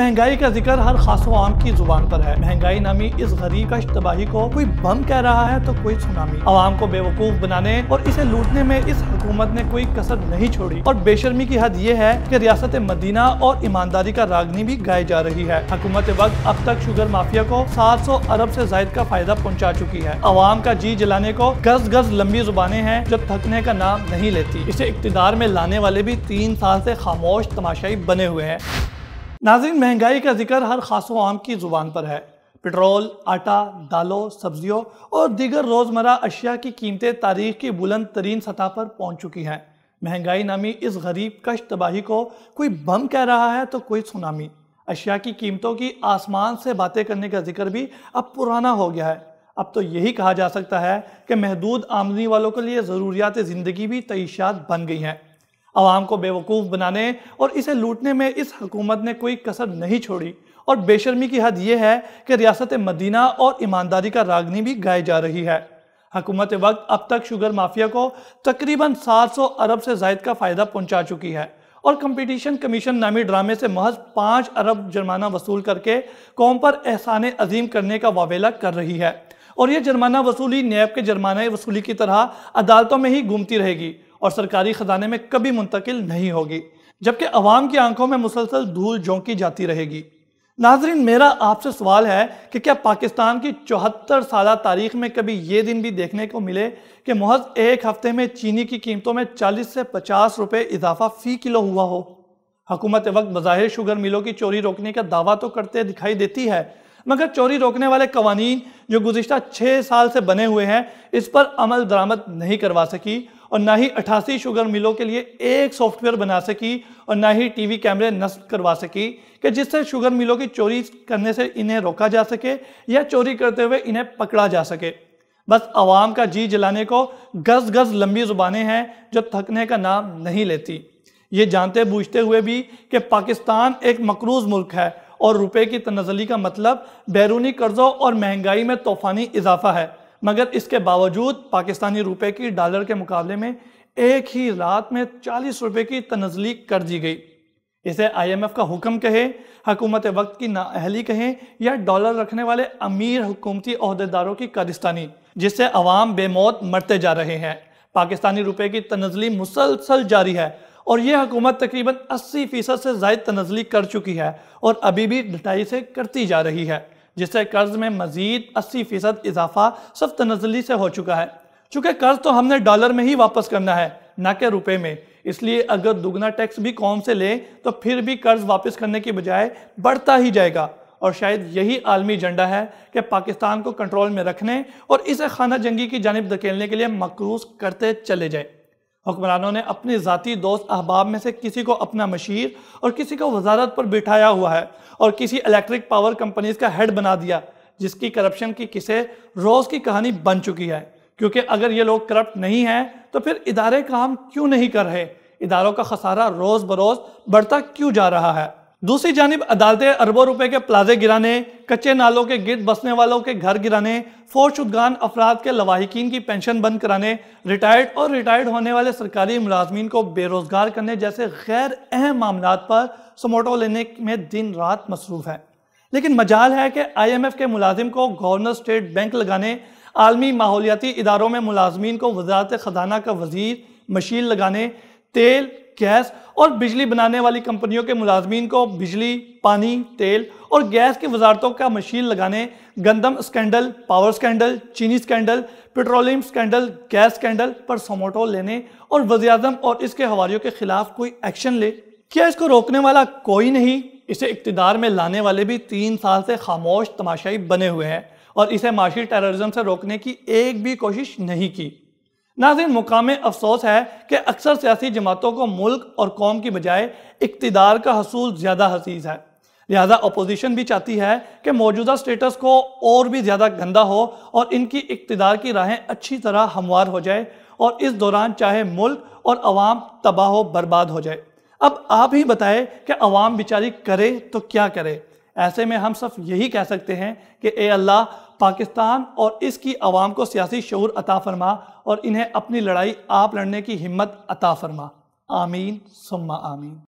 महंगाई का जिक्र हर खासो आम की जुबान पर है महंगाई नामी इस गरीब का तबाही को कोई बम कह रहा है तो कोई सुनामी आवाम को बेवकूफ बनाने और इसे लूटने में इस हुकूमत ने कोई कसर नहीं छोड़ी और बेशर्मी की हद ये है की रियासत मदीना और ईमानदारी का रागनी भी गाई जा रही है हुकूमत वक्त अब तक शुगर माफिया को सात सौ अरब ऐसी जायद का फायदा पहुँचा चुकी है आवाम का जी जलाने को गज गज लंबी जुबाने हैं जो थकने का नाम नहीं लेती इसे इकतदार में लाने वाले भी तीन साल ऐसी खामोश तमाशाई बने हुए हैं नाजिन महंगाई का जिक्र हर खास आम की ज़ुबान पर है पेट्रोल आटा दालों सब्जियों और दीगर रोज़मर्रा अशिया की कीमतें तारीख की बुलंद तरीन सतह पर पहुंच चुकी हैं महंगाई नामी इस गरीब कश तबाही को कोई बम कह रहा है तो कोई सुनामी अशिया की कीमतों की आसमान से बातें करने का जिक्र भी अब पुराना हो गया है अब तो यही कहा जा सकता है कि महदूद आमदनी वालों के लिए ज़रूरियात ज़िंदगी भी तयशात बन गई हैं आवाम को बेवकूफ़ बनाने और इसे लूटने में इस हकूमत ने कोई कसर नहीं छोड़ी और बेशर्मी की हद यह है कि रियासत मदीना और ईमानदारी का रागनी भी गाई जा रही है हकूमत वक्त अब तक शुगर माफिया को तकरीबन 700 अरब से जायद का फ़ायदा पहुंचा चुकी है और कंपटीशन कमीशन नामी ड्रामे से महज पाँच अरब जुर्माना वसूल करके कौम पर एहसान अजीम करने का वावेला कर रही है और यह जुर्माना वसूली नैब के जुर्माना वसूली की तरह अदालतों में ही घूमती रहेगी और सरकारी ख़जाने में कभी मुंतकिल नहीं होगी जबकि अवाम की आंखों में मुसलसल धूल झोंकी जाती रहेगी नाजरीन मेरा आपसे सवाल है कि क्या पाकिस्तान की चौहत्तर साल तारीख में कभी ये दिन भी देखने को मिले कि महज एक हफ्ते में चीनी की कीमतों में 40 से 50 रुपए इजाफा फ़ी किलो हुआ हो हकूमत वक्त बज़ाहिर शुगर मिलों की चोरी रोकने का दावा तो करते दिखाई देती है मगर चोरी रोकने वाले कवानीन जो गुजशत छः साल से बने हुए हैं इस पर अमल दरामद नहीं करवा सकी और ना ही अठासी शुगर मिलों के लिए एक सॉफ्टवेयर बना सकी और ना ही टीवी कैमरे नष्ट करवा सकी कि जिससे शुगर मिलों की चोरी करने से इन्हें रोका जा सके या चोरी करते हुए इन्हें पकड़ा जा सके बस आवाम का जी जलाने को गज गज लंबी जुबानें हैं जो थकने का नाम नहीं लेती ये जानते बूझते हुए भी कि पाकिस्तान एक मकरूज मुल्क है और रुपए की तनजली का मतलब बैरूनी कर्जों और महंगाई में तूफानी इजाफा है मगर इसके बावजूद पाकिस्तानी रुपए की डॉलर के मुकाबले में एक ही रात में चालीस रुपए की तनजली कर दी गई इसे आईएमएफ का हुक्म कहे हकूमत वक्त की नाअहली कहें या डॉलर रखने वाले अमीर हुकूमती अहदेदारों की कारिस्तानी जिससे अवाम बेमौत मरते जा रहे हैं पाकिस्तानी रुपए की तनजली मुसलसल जारी है और यह हुकूमत तकरीबन 80 फीसद से ज्यादा तनजली कर चुकी है और अभी भी ढटाई से करती जा रही है जिससे कर्ज में मजीद अस्सी फीसद इजाफा सिर्फ तनजली से हो चुका है चूँकि कर्ज तो हमने डॉलर में ही वापस करना है ना कि रुपये में इसलिए अगर दुगना टैक्स भी कौम से लें तो फिर भी कर्ज वापस करने की बजाय बढ़ता ही जाएगा और शायद यही आलमी एजेंडा है कि पाकिस्तान को कंट्रोल में रखने और इसे खाना जंगी की जानब धकेलने के लिए मकरूज करते चले जाएं हुक्मरानों ने अपने ज़ाती दोस्त अहबाब में से किसी को अपना मशीर और किसी को वजारत पर बिठाया हुआ है और किसी इलेक्ट्रिक पावर कंपनीज का हेड बना दिया जिसकी करप्शन की किसे रोज़ की कहानी बन चुकी है क्योंकि अगर ये लोग करप्ट नहीं हैं तो फिर इदारे काम क्यों नहीं कर रहे इदारों का खसारा रोज़ बरोज़ बढ़ता क्यों जा रहा है दूसरी जानब अदालतें अरबों रुपए के प्लाजे गिराने कच्चे नालों के गिर बसने वालों के घर गिराने फोर अफराद के लवाहिकीन की पेंशन बंद कराने रिटायर्ड और रिटायर्ड होने वाले सरकारी मुलाजमीन को बेरोजगार करने जैसे गैर अहम मामला पर समोटो लेने में दिन रात मसरूफ है लेकिन मजाल है कि आई एम एफ के मुलाजिम को गवर्नर स्टेट बैंक लगाने आलमी माहौलियाती इदारों में मुलाजमीन को वजारत खजाना का वजीर मशीन लगाने तेल गैस और बिजली बनाने वाली कंपनियों के मुलाजमीन को बिजली पानी तेल और गैस की वजारतों का मशीन लगाने गंदम स्कैंडल पावर स्कैंडल चीनी scandal petroleum scandal gas scandal पर सोमोटो लेने और वजीम और इसके हवालियों के खिलाफ कोई एक्शन ले क्या इसको रोकने वाला कोई नहीं इसे इकतदार में लाने वाले भी तीन साल से खामोश तमाशाई बने हुए हैं और इसे माशी टेररिज्म से रोकने की एक भी कोशिश नहीं की नाजिन मुकाम अफसोस है कि अक्सर सियासी जमातों को मुल्क और कौम की बजाय इकतदार का हसूल ज़्यादा हसीज है लिहाजा अपोजिशन भी चाहती है कि मौजूदा स्टेटस को और भी ज़्यादा गंदा हो और इनकी इकतदार की राहें अच्छी तरह हमवार हो जाए और इस दौरान चाहे मुल्क और आवाम तबाह बर्बाद हो जाए अब आप ही बताएं कि अवाम बेचारी करे तो क्या करे ऐसे में हम सब यही कह सकते हैं कि ए अल्लाह पाकिस्तान और इसकी आवाम को सियासी शूर अता फरमा और इन्हें अपनी लड़ाई आप लड़ने की हिम्मत अता फरमा आमीन सुम्मा आमीन